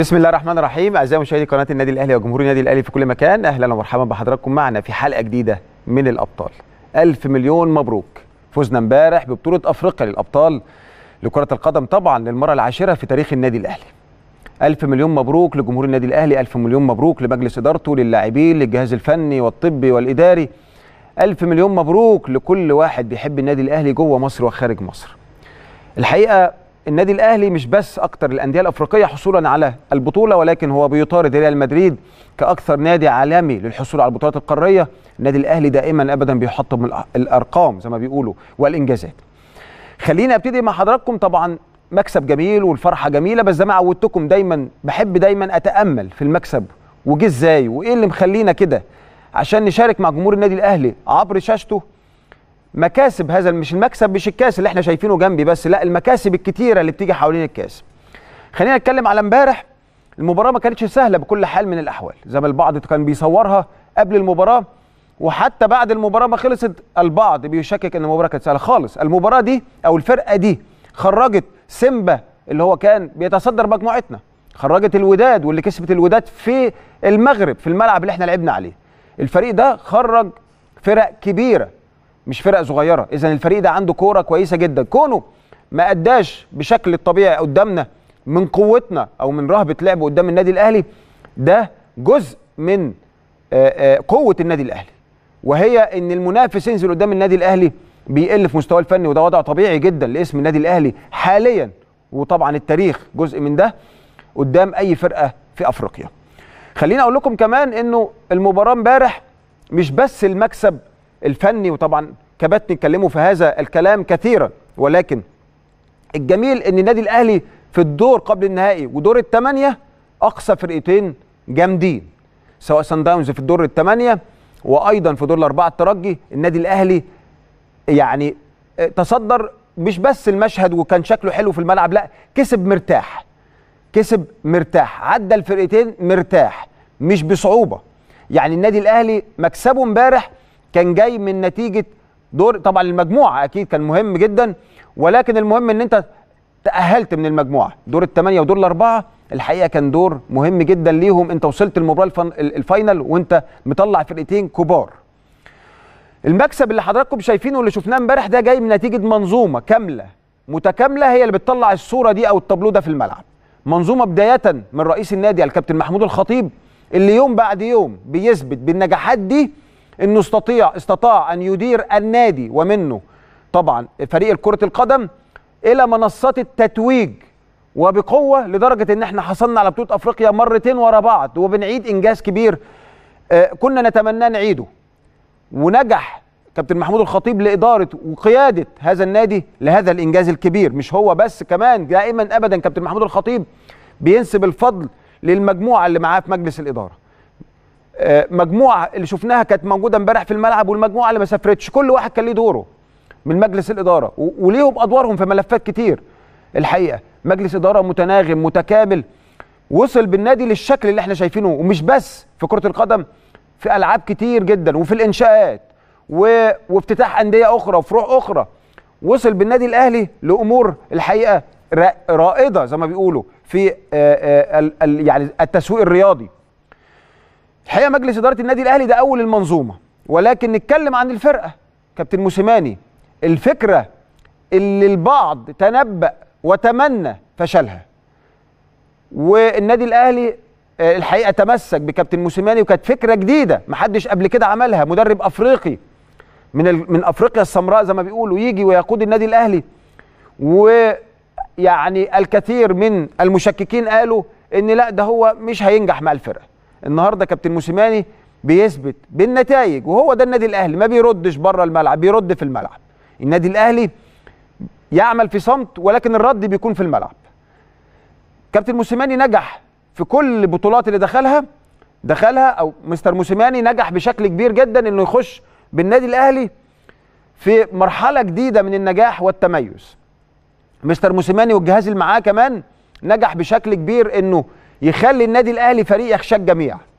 بسم الله الرحمن الرحيم اعزائي مشاهدي قناه النادي الاهلي وجمهور النادي الاهلي في كل مكان اهلا ومرحبا بحضراتكم معنا في حلقه جديده من الابطال الف مليون مبروك فزنا امبارح ببطوله افريقيا للابطال لكره القدم طبعا للمره العاشره في تاريخ النادي الاهلي الف مليون مبروك لجمهور النادي الاهلي الف مليون مبروك لمجلس ادارته للاعبين للجهاز الفني والطبي والاداري الف مليون مبروك لكل واحد بيحب النادي الاهلي جوه مصر وخارج مصر الحقيقه النادي الاهلي مش بس اكتر الانديه الافريقيه حصولا على البطوله ولكن هو بيطارد ريال مدريد كاكثر نادي عالمي للحصول على البطولات القاريه النادي الاهلي دائما ابدا بيحطم الارقام زي ما بيقولوا والانجازات خليني ابتدي مع حضراتكم طبعا مكسب جميل والفرحه جميله بس زي ما عودتكم دايما بحب دايما اتامل في المكسب وجه ازاي وايه اللي مخلينا كده عشان نشارك مع جمهور النادي الاهلي عبر شاشته مكاسب هذا مش المكسب مش الكاس اللي احنا شايفينه جنبي بس لا المكاسب الكتيره اللي بتيجي حوالين الكاس خلينا نتكلم على امبارح المباراه ما كانتش سهله بكل حال من الاحوال زي ما البعض كان بيصورها قبل المباراه وحتى بعد المباراه ما خلصت البعض بيشكك ان المباراه كانت سهله خالص المباراه دي او الفرقه دي خرجت سيمبا اللي هو كان بيتصدر مجموعتنا خرجت الوداد واللي كسبت الوداد في المغرب في الملعب اللي احنا لعبنا عليه الفريق ده خرج فرق كبيره مش فرقه صغيره اذا الفريق ده عنده كوره كويسه جدا كونه ما اداش بشكل الطبيعي قدامنا من قوتنا او من رهبه لعبه قدام النادي الاهلي ده جزء من آه، آه، قوه النادي الاهلي وهي ان المنافس ينزل قدام النادي الاهلي بيقل في مستواه الفني وده وضع طبيعي جدا لاسم النادي الاهلي حاليا وطبعا التاريخ جزء من ده قدام اي فرقه في افريقيا خليني اقول لكم كمان انه المباراه امبارح مش بس المكسب الفني وطبعا كباتن اتكلموا في هذا الكلام كثيرا ولكن الجميل ان النادي الاهلي في الدور قبل النهائي ودور الثمانيه اقصى فرقتين جامدين سواء سان داونز في الدور الثمانيه وايضا في دور الاربعه الترجي النادي الاهلي يعني تصدر مش بس المشهد وكان شكله حلو في الملعب لا كسب مرتاح كسب مرتاح عدى الفرقتين مرتاح مش بصعوبه يعني النادي الاهلي مكسبه امبارح كان جاي من نتيجه دور طبعا المجموعه اكيد كان مهم جدا ولكن المهم ان انت تاهلت من المجموعه دور الثمانيه ودور الاربعه الحقيقه كان دور مهم جدا ليهم انت وصلت المباراه الفاينل وانت مطلع فرقتين كبار المكسب اللي حضراتكم شايفينه واللي شفناه امبارح ده جاي من نتيجه منظومه كامله متكامله هي اللي بتطلع الصوره دي او التابلو ده في الملعب منظومه بدايه من رئيس النادي الكابتن محمود الخطيب اللي يوم بعد يوم بيثبت بالنجاحات دي انه استطيع استطاع ان يدير النادي ومنه طبعا فريق كره القدم الى منصات التتويج وبقوه لدرجه ان احنا حصلنا على بطوله افريقيا مرتين ورا بعض وبنعيد انجاز كبير آه، كنا نتمناه نعيده ونجح كابتن محمود الخطيب لاداره وقياده هذا النادي لهذا الانجاز الكبير مش هو بس كمان دائما ابدا كابتن محمود الخطيب بينسب الفضل للمجموعه اللي معاه في مجلس الاداره آه، مجموعه اللي شفناها كانت موجوده امبارح في الملعب والمجموعه اللي ما سافرتش كل واحد كان ليه دوره من مجلس الاداره وليهم ادوارهم في ملفات كتير الحقيقه مجلس اداره متناغم متكامل وصل بالنادي للشكل اللي احنا شايفينه ومش بس في كره القدم في العاب كتير جدا وفي الانشاءات وافتتاح انديه اخرى وفروع اخرى وصل بالنادي الاهلي لامور الحقيقه رائده زي ما بيقولوا في آه، آه، يعني التسويق الرياضي الحقيقه مجلس اداره النادي الاهلي ده اول المنظومه ولكن نتكلم عن الفرقه كابتن موسيماني الفكره اللي البعض تنبأ وتمنى فشلها والنادي الاهلي آه، الحقيقه تمسك بكابتن موسيماني وكانت فكره جديده محدش قبل كده عملها مدرب افريقي من من افريقيا السمراء زي ما بيقولوا يجي ويقود النادي الاهلي ويعني الكثير من المشككين قالوا ان لا ده هو مش هينجح مع الفرقه النهارده كابتن موسيماني بيثبت بالنتائج وهو ده النادي الاهلي ما بيردش بره الملعب بيرد في الملعب النادي الاهلي يعمل في صمت ولكن الرد بيكون في الملعب كابتن موسيماني نجح في كل البطولات اللي دخلها دخلها او مستر موسيماني نجح بشكل كبير جدا انه يخش بالنادي الاهلي في مرحله جديده من النجاح والتميز مستر موسيماني والجهاز اللي معاه كمان نجح بشكل كبير انه يخلي النادي الاهلي فريق يخشى الجميع